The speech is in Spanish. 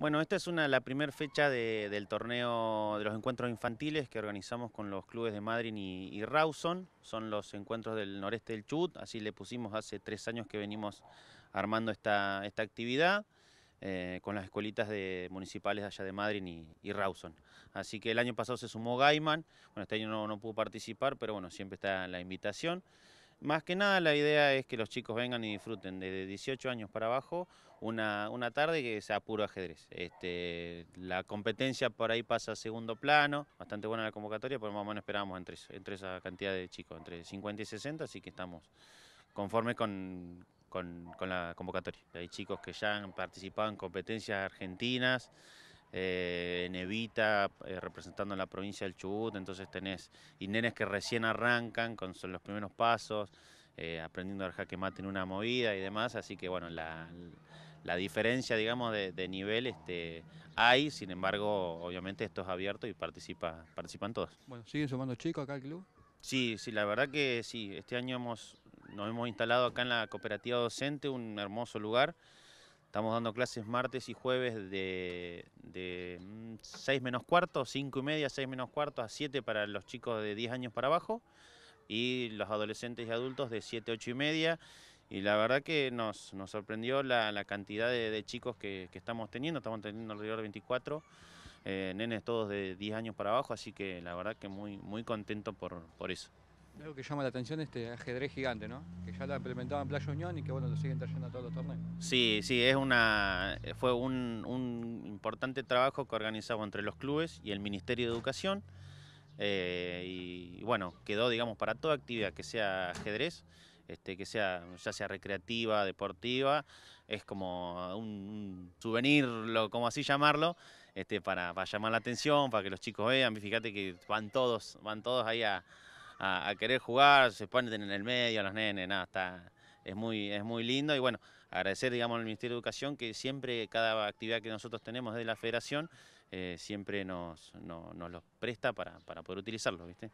Bueno, esta es una, la primera fecha del torneo de los encuentros infantiles que organizamos con los clubes de Madrid y, Rawson. Son los encuentros del noreste del Chut. así le pusimos hace tres años que venimos armando esta, esta actividad. Eh, con las escuelitas de, municipales allá de Madrid y, Rawson. Así que el año pasado se sumó Gaiman, bueno, este año no pudo participar, pero bueno, siempre está la invitación. Más que nada la idea es que los chicos vengan y disfruten desde 18 años para abajo una, tarde que sea puro ajedrez. Este, la competencia por ahí pasa a segundo plano, bastante buena la convocatoria, pero más o menos esperábamos entre, esa cantidad de chicos, entre 50 y 60, así que estamos conformes con la convocatoria. Hay chicos que ya han participado en competencias argentinas, eh, Nevita eh, representando la provincia del Chubut, entonces tenés y nenes que recién arrancan con los primeros pasos, eh, aprendiendo a mate en una movida y demás, así que bueno, la, diferencia, digamos, de, nivel este, hay, sin embargo, obviamente esto es abierto y participa, participan todos. Bueno, ¿siguen sumando chicos acá al club? Sí, sí, la verdad que sí, este año hemos, nos hemos instalado acá en la cooperativa docente, un hermoso lugar, Estamos dando clases martes y jueves de, 6 mm, menos cuarto, 5 y media, 6 menos cuarto a 7 para los chicos de 10 años para abajo y los adolescentes y adultos de 7, 8 y media. Y la verdad que nos, nos sorprendió la, cantidad de, chicos que, estamos teniendo. Estamos teniendo alrededor de 24 eh, nenes todos de 10 años para abajo, así que la verdad que muy, muy contento por, por eso. Algo que llama la atención este ajedrez gigante, ¿no? Que ya lo implementaban en Playa Unión y que bueno, lo siguen trayendo a todos los torneos. Sí, sí, es una, eh, fue un, importante trabajo que organizamos entre los clubes y el Ministerio de Educación. Eh, y, bueno, quedó, digamos, para toda actividad que sea ajedrez, este, que sea, ya sea recreativa, deportiva, es como un, souvenir, como así llamarlo, este, para, para llamar la atención, para que los chicos vean. Fíjate que van todos, van todos ahí a a, querer jugar, se ponen en el medio a los nenes, nada, está, es muy, es muy lindo y bueno, agradecer, digamos, al Ministerio de Educación que siempre cada actividad que nosotros tenemos desde la Federación eh, siempre nos, lo nos los presta para, para poder utilizarlo. ¿viste?